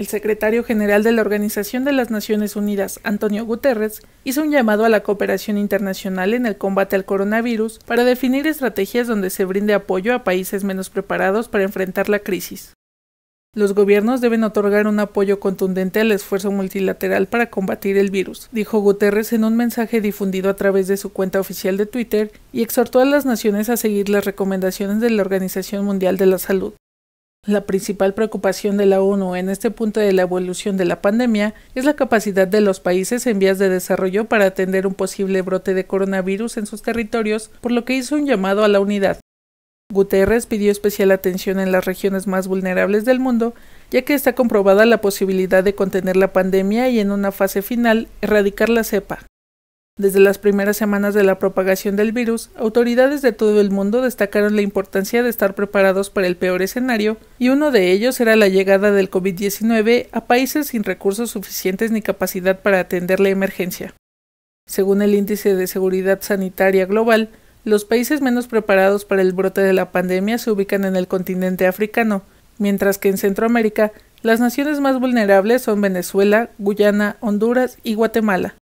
El secretario general de la Organización de las Naciones Unidas, Antonio Guterres, hizo un llamado a la cooperación internacional en el combate al coronavirus para definir estrategias donde se brinde apoyo a países menos preparados para enfrentar la crisis. Los gobiernos deben otorgar un apoyo contundente al esfuerzo multilateral para combatir el virus, dijo Guterres en un mensaje difundido a través de su cuenta oficial de Twitter y exhortó a las naciones a seguir las recomendaciones de la Organización Mundial de la Salud. La principal preocupación de la ONU en este punto de la evolución de la pandemia es la capacidad de los países en vías de desarrollo para atender un posible brote de coronavirus en sus territorios, por lo que hizo un llamado a la unidad. Guterres pidió especial atención en las regiones más vulnerables del mundo, ya que está comprobada la posibilidad de contener la pandemia y en una fase final erradicar la cepa. Desde las primeras semanas de la propagación del virus, autoridades de todo el mundo destacaron la importancia de estar preparados para el peor escenario, y uno de ellos era la llegada del COVID-19 a países sin recursos suficientes ni capacidad para atender la emergencia. Según el Índice de Seguridad Sanitaria Global, los países menos preparados para el brote de la pandemia se ubican en el continente africano, mientras que en Centroamérica, las naciones más vulnerables son Venezuela, Guyana, Honduras y Guatemala.